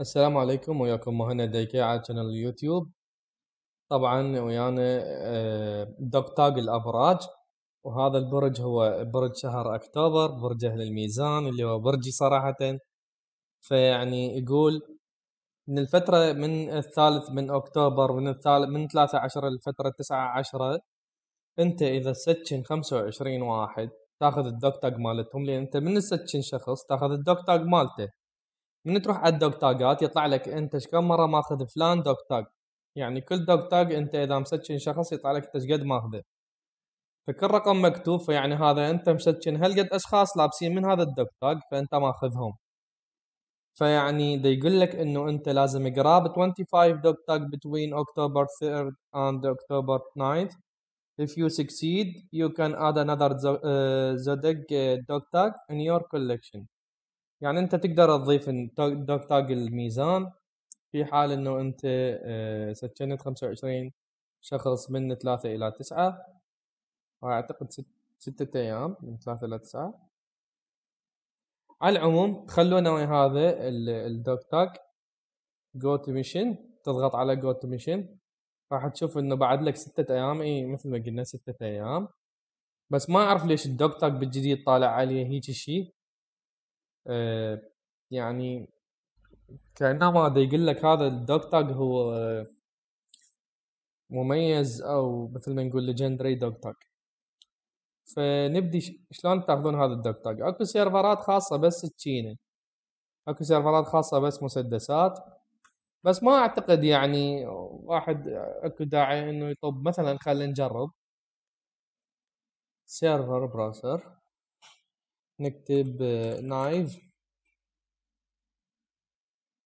السلام عليكم وياكم مهند ديكي على قناة اليوتيوب طبعا ويانا تاج آه، الابراج وهذا البرج هو برج شهر اكتوبر برج اهل الميزان اللي هو برجي صراحة فيعني يقول من الفترة من الثالث من اكتوبر من الثالث من ثلاثة عشر لفترة تسعة عشرة انت اذا ستشن خمسة وعشرين واحد تاخذ الدوك تاج مالتهم لان انت من ستشن شخص تاخذ الدوك تاج مالته من تروح على الدوج تاجات يطلع لك انت كم مره ماخذ فلان دوج تاج يعني كل دوج تاج انت اذا مسجن شخص يطلع لك انت قد ماخذه فكل رقم مكتوب فيعني هذا انت هل هالقد اشخاص لابسين من هذا الدوج تاج فانت ماخذهم فيعني دا يقول لك انه انت لازم قراب 25 دوج تاج between October 3rd and October 9th If you succeed, you can add another Zodiac dog tag in your collection. يعني انت تقدر تضيف دوك تاج الميزان في حال انه انت آه، سكنت 25 شخص من 3 الى 9 واعتقد 6 ايام من 3 الى 9 على العموم تخلونا ويا هذا الدوك تاج جو تو ميشن تضغط على جو تو ميشن راح تشوف انه بعد لك 6 ايام اي مثل ما قلنا 6 ايام بس ما اعرف ليش الدوك تاج بالجديد طالع عليه هيك شيء آه، يعني كانه ما يقول لك هذا الدوج تاج هو آه، مميز او مثل ما نقول ليجندري دوج تاج فنبدي شلون تاخذون هذا الدوج تاج اكو سيرفرات خاصه بس تشينه اكو سيرفرات خاصه بس مسدسات بس ما اعتقد يعني واحد آه، اكو داعي انه يطب مثلا خلينا نجرب سيرفر براوسر نكتب آه، نايف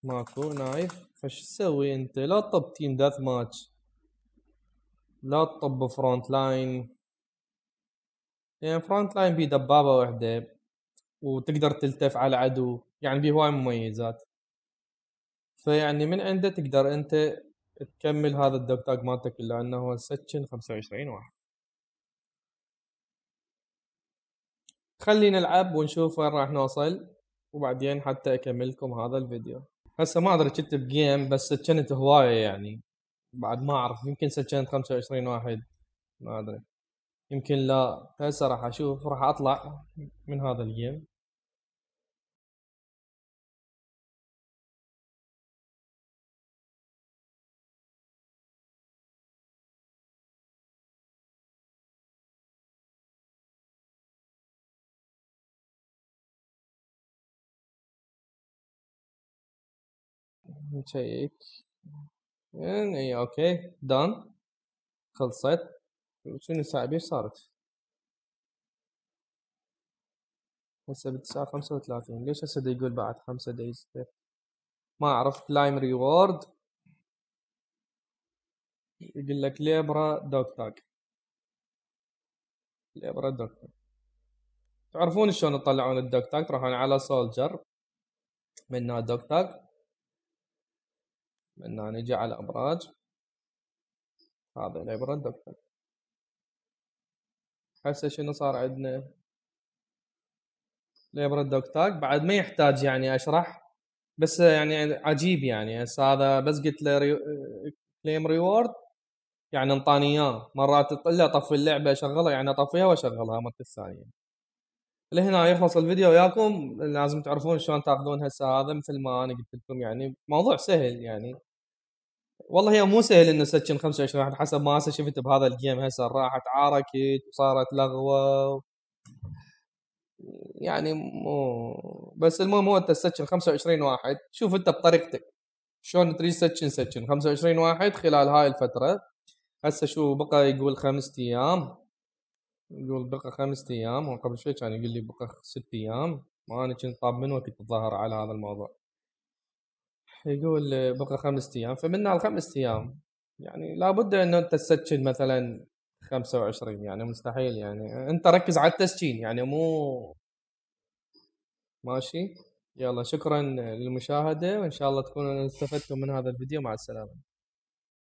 ماكو نايف فش تسوي انت لا تطب تيم داث ماتش لا تطب فرونت لاين لان يعني فرونت لاين بيه دبابه وحده وتقدر تلتف على عدو يعني بيه هواي مميزات فيعني من عنده تقدر انت تكمل هذا الدوك مالتك الا انه هو سكشن 25 واحد خلينا نلعب ونشوف وين راح نوصل وبعدين حتى اكملكم هذا الفيديو هسه ما ادري كنت بجيم بس سكنت هوايه يعني بعد ما اعرف يمكن سجنت 25 واحد ما ادري يمكن لا هسه راح اشوف راح اطلع من هذا الجيم نشيك اي إيه، اوكي دان خلصت شنو الساعة بيش صارت هسه بالتسعة خمسة وثلاثين ليش هسه يقول بعد خمسة دايز ما اعرف كلايم ريورد يقول لك ليبرا دوك تاك ليبرا دوك تاك تعرفون شلون تطلعون الدوك تاك تروحون على سولجر منها دوك تاك بدنا نجي على ابراج هذا الابره الدكتور هسه شنو صار عندنا الابره الدكتور بعد ما يحتاج يعني اشرح بس يعني عجيب يعني هسه هذا بس قلت له ري... كليم ريورد يعني انطاني اياه مرات الا طفي اللعبه اشغلها يعني اطفيها واشغلها مرة الثانيه لهنا يخلص الفيديو وياكم لازم تعرفون شلون تاخذون هسه هذا مثل ما انا قلت لكم يعني موضوع سهل يعني والله هي مو سهل انه سكن 25 واحد حسب ما هسه شفت بهذا الجيم هسه راحت عاركت وصارت لغوه و... يعني مو بس المهم هو انت تسكن 25 واحد شوف انت بطريقتك شلون تريد سكن سكن 25 واحد خلال هاي الفتره هسه شو بقى يقول خمسة ايام يقول بقى خمسة ايام وقبل شوي كان يقول لي بقى ست ايام انا كنت طاب من وقت الظاهر على هذا الموضوع يقول بقى خمس ايام فمن الخمس ايام يعني لابد انه انت تسجل مثلا 25 يعني مستحيل يعني انت ركز على التسجيل يعني مو ماشي يلا شكرا للمشاهده وان شاء الله تكونوا استفدتم من هذا الفيديو مع السلامه